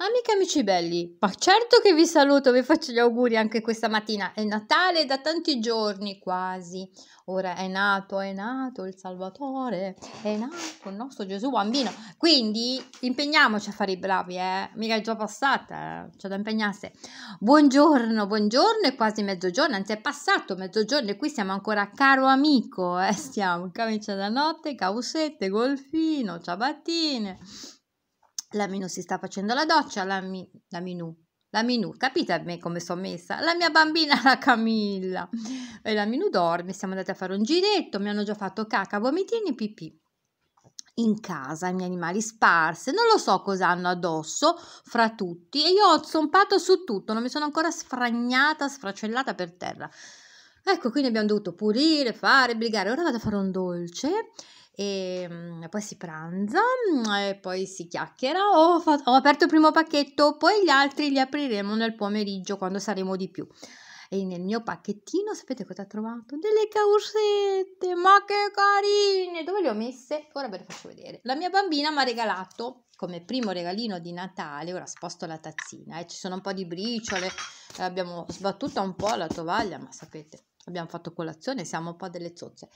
Amiche e amici belli, ma certo che vi saluto, vi faccio gli auguri anche questa mattina. È Natale da tanti giorni quasi. Ora è nato, è nato il Salvatore, è nato il nostro Gesù bambino. Quindi impegniamoci a fare i bravi, eh. Mica è già passata, eh? c'è da impegnarsi. Buongiorno, buongiorno, è quasi mezzogiorno, anzi è passato mezzogiorno e qui siamo ancora caro amico, eh. Stiamo camicia da notte, causette, golfino, ciabattine. La Minu si sta facendo la doccia, la, mi, la Minu. La Minu, capite a me come sono messa? La mia bambina, la Camilla. E la Minu dorme, siamo andate a fare un giretto, mi hanno già fatto caca, vomitini, pipì in casa, i miei animali sparse, non lo so cosa hanno addosso fra tutti e io ho zompato su tutto, non mi sono ancora sfragnata, sfracellata per terra. Ecco, quindi abbiamo dovuto pulire, fare, brigare. Ora vado a fare un dolce e ehm, poi si pranza mm, e poi si chiacchiera. Ho, fatto, ho, aperto il primo pacchetto, poi gli altri li apriremo nel pomeriggio quando saremo di più. E nel mio pacchettino sapete cosa ho trovato? Delle causette, ma che carine! Dove le ho messe? Ora ve le faccio vedere. La mia bambina mi ha regalato come primo regalino di Natale, ora sposto la tazzina, eh, ci sono un po' di briciole, abbiamo sbattuta un po' la tovaglia, ma sapete, abbiamo fatto colazione, siamo un po' delle zozze.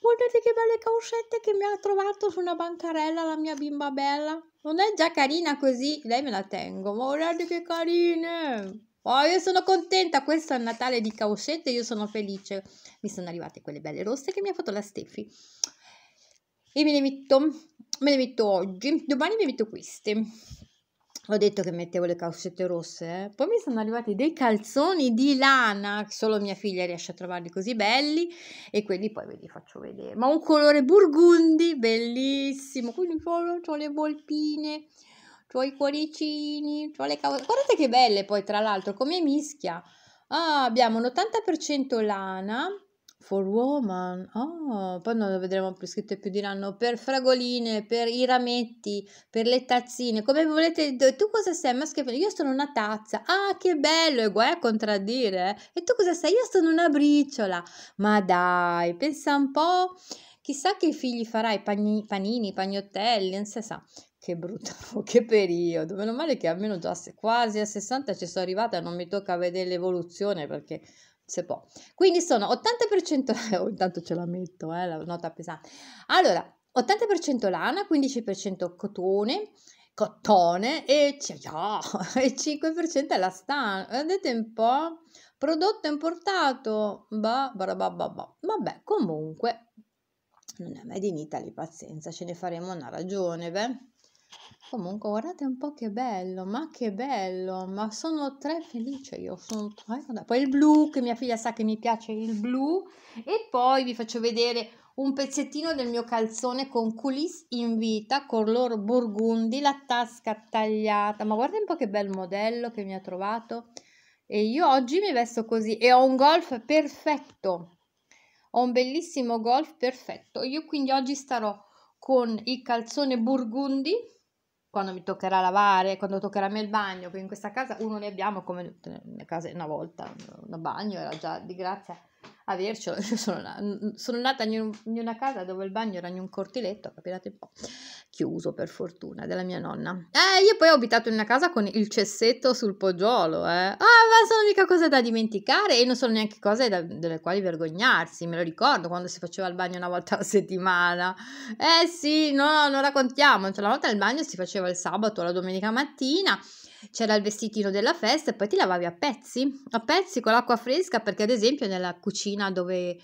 Guardate che belle causcette che mi ha trovato su una bancarella la mia bimba bella. Non è già carina così? Lei me la tengo, ma guardate che carine! Oh, io sono contenta, questo è un Natale di causcette, io sono felice. Mi sono arrivate quelle belle rosse che mi ha fatto la Steffi. E me le metto, me le metto oggi, domani mi metto queste ho detto che mettevo le calzette rosse, eh? poi mi sono arrivati dei calzoni di lana, solo mia figlia riesce a trovarli così belli e quelli poi ve li faccio vedere, ma un colore burgundi bellissimo, quindi ho le volpine, ho i cuoricini, ho le calzette, guardate che belle poi tra l'altro come mischia, ah, abbiamo un 80% lana, For Woman, oh, poi non lo vedremo più scritto e più diranno per fragoline, per i rametti, per le tazzine, come volete, tu cosa sei? Ma schifo, io sono una tazza, ah che bello, e guai a contraddire, eh? e tu cosa sei? Io sono una briciola, ma dai, pensa un po', chissà che figli farai, Pagni, panini, pagnottelli, non si sa, che brutto, che periodo. Meno male che almeno già quasi a 60 ci sono arrivata, non mi tocca vedere l'evoluzione perché se può. Quindi sono 80%, intanto ce la metto, eh, la nota pesante. Allora, 80% lana, 15% cotone, cottone e, ciao, e 5% è la stan. Vedete un po'? Prodotto importato, bah, bah, bah, bah, vabbè, comunque, non è made in Italy, pazienza, ce ne faremo una ragione, beh. Comunque guardate un po' che bello, ma che bello, ma sono tre felice io, sono tre. Poi il blu, che mia figlia sa che mi piace il blu. E poi vi faccio vedere un pezzettino del mio calzone con culis in vita, color burgundi, la tasca tagliata. Ma guardate un po' che bel modello che mi ha trovato. E io oggi mi vesto così e ho un golf perfetto. Ho un bellissimo golf perfetto. Io quindi oggi starò con il calzone burgundi quando mi toccherà lavare, quando toccherà a me il bagno, perché in questa casa uno ne abbiamo come nelle case una volta, un bagno era già di grazia a Vircio sono, sono nata in, una casa dove il bagno era in un cortiletto, capirate un po', chiuso per fortuna, della mia nonna. Eh, io poi ho abitato in una casa con il cessetto sul poggiolo, eh. Ah, ma sono mica cose da dimenticare e non sono neanche cose da- delle quali vergognarsi, me lo ricordo quando si faceva il bagno una volta alla settimana. Eh sì, no, non raccontiamo, cioè una volta il bagno si faceva il sabato o la domenica mattina c'era il vestitino della festa e poi ti lavavi a pezzi, a pezzi con l'acqua fresca perché ad esempio nella cucina dove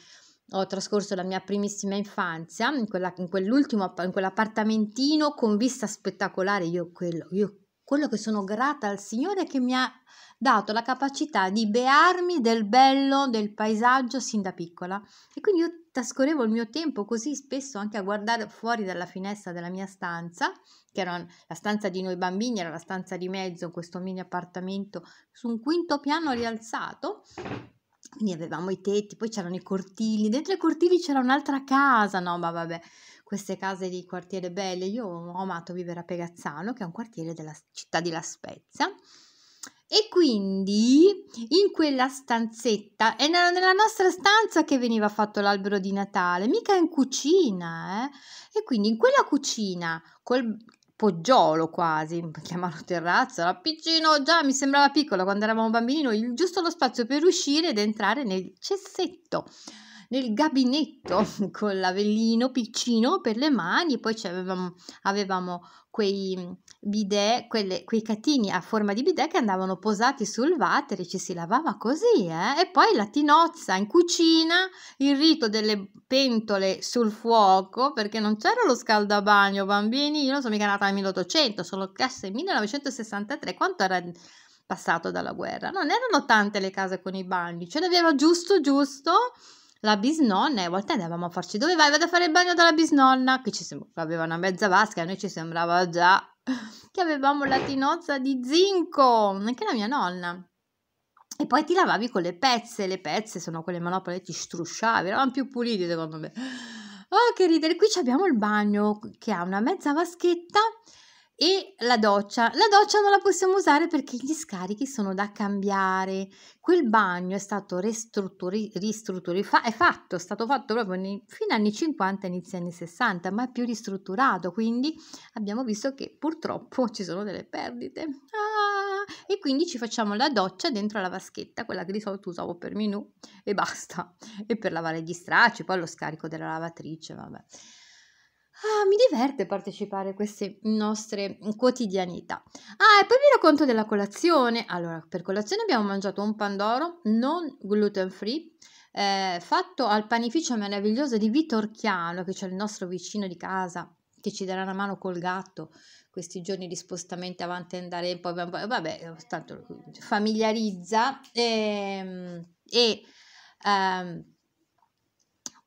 ho trascorso la mia primissima infanzia, in, quella, in quell'ultimo, in quell'appartamentino con vista spettacolare, io quello, io quello che sono grata al Signore che mi ha dato la capacità di bearmi del bello del paesaggio sin da piccola. E quindi io trascorrevo il mio tempo così spesso anche a guardare fuori dalla finestra della mia stanza, che era la stanza di noi bambini, era la stanza di mezzo in questo mini appartamento su un quinto piano rialzato quindi avevamo i tetti, poi c'erano i cortili, dentro i cortili c'era un'altra casa, no ma vabbè, queste case di quartiere belle. Io ho amato vivere a Pegazzano, che è un quartiere della città di La Spezia. E quindi in quella stanzetta, è nella nostra stanza che veniva fatto l'albero di Natale, mica in cucina, eh? E quindi in quella cucina, col poggiolo quasi, chiamarlo terrazza, era piccino, già mi sembrava piccolo quando eravamo bambini, noi, giusto lo spazio per uscire ed entrare nel cessetto nel gabinetto con l'avellino piccino per le mani, poi avevamo, avevamo, quei mm, bidet, quelle, quei catini a forma di bidet che andavano posati sul water e ci si lavava così, eh? e poi la tinozza in cucina, il rito delle pentole sul fuoco, perché non c'era lo scaldabagno, bambini, io non sono mica nata nel 1800, sono classe 1963, quanto era passato dalla guerra. Non erano tante le case con i bagni, ce n'aveva giusto giusto la bisnonna e a volte andavamo a farci dove vai? Vado a fare il bagno dalla bisnonna che ci sembrava aveva una mezza vasca a noi ci sembrava già che avevamo la tinozza di zinco anche la mia nonna e poi ti lavavi con le pezze le pezze sono quelle manopole ti strusciavi eravamo più puliti secondo me oh che ridere qui abbiamo il bagno che ha una mezza vaschetta e la doccia, la doccia non la possiamo usare perché gli scarichi sono da cambiare. Quel bagno è stato ristrutturato, ristrutturi fa, è fatto, è stato fatto proprio nei, fino agli anni 50, inizi anni 60, ma è più ristrutturato, quindi abbiamo visto che purtroppo ci sono delle perdite. Ah, e quindi ci facciamo la doccia dentro la vaschetta, quella che di solito usavo per minù e basta. E per lavare gli stracci, poi lo scarico della lavatrice, vabbè. Ah, mi diverte partecipare a queste nostre quotidianità. Ah, e poi vi racconto della colazione. Allora, per colazione abbiamo mangiato un pandoro non gluten free, eh, fatto al panificio meraviglioso di Vitor Chiano, che c'è il nostro vicino di casa, che ci darà una mano col gatto questi giorni di spostamento avanti e andare, poi vabbè, tanto familiarizza e, ehm, e ehm,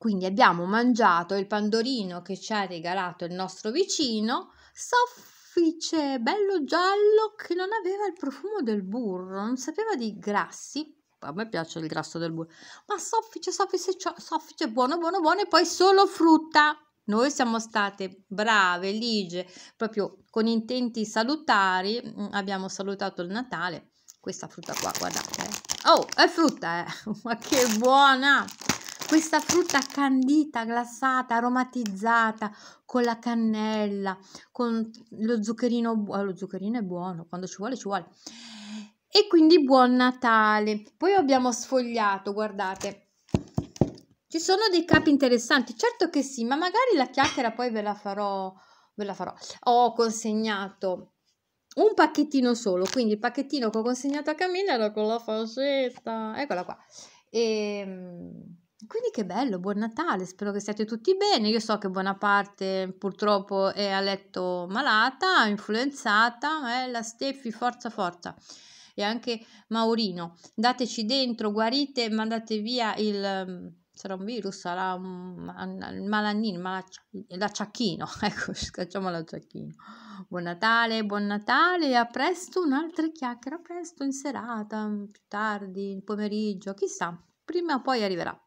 quindi abbiamo mangiato il pandorino che ci ha regalato il nostro vicino, soffice, bello giallo, che non aveva il profumo del burro, non sapeva di grassi. A me piace il grasso del burro, ma soffice, soffice, soffice, buono, buono, buono, e poi solo frutta. Noi siamo state brave, lige, proprio con intenti salutari. Mm, abbiamo salutato il Natale. Questa frutta qua, guardate. Eh. Oh, è frutta, eh. ma che buona! questa frutta candita, glassata, aromatizzata con la cannella, con lo zuccherino, buono. Eh, lo zuccherino è buono, quando ci vuole ci vuole. E quindi buon Natale. Poi abbiamo sfogliato, guardate. Ci sono dei capi interessanti, certo che sì, ma magari la chiacchiera poi ve la farò, ve la farò. Ho consegnato un pacchettino solo, quindi il pacchettino che ho consegnato a Camilla era con la fascetta, eccola qua. Ehm... Quindi che bello, buon Natale, spero che siate tutti bene. Io so che buona parte purtroppo è a letto malata, influenzata, ma eh, la Steffi, forza forza. E anche Maurino, dateci dentro, guarite, mandate via il... Mm, sarà un virus, sarà un malannino, malaccia, la ciacchino, ecco, scacciamo la ciacchino. Buon Natale, buon Natale, a presto, un'altra chiacchiera, a presto in serata, più tardi, in pomeriggio, chissà, prima o poi arriverà.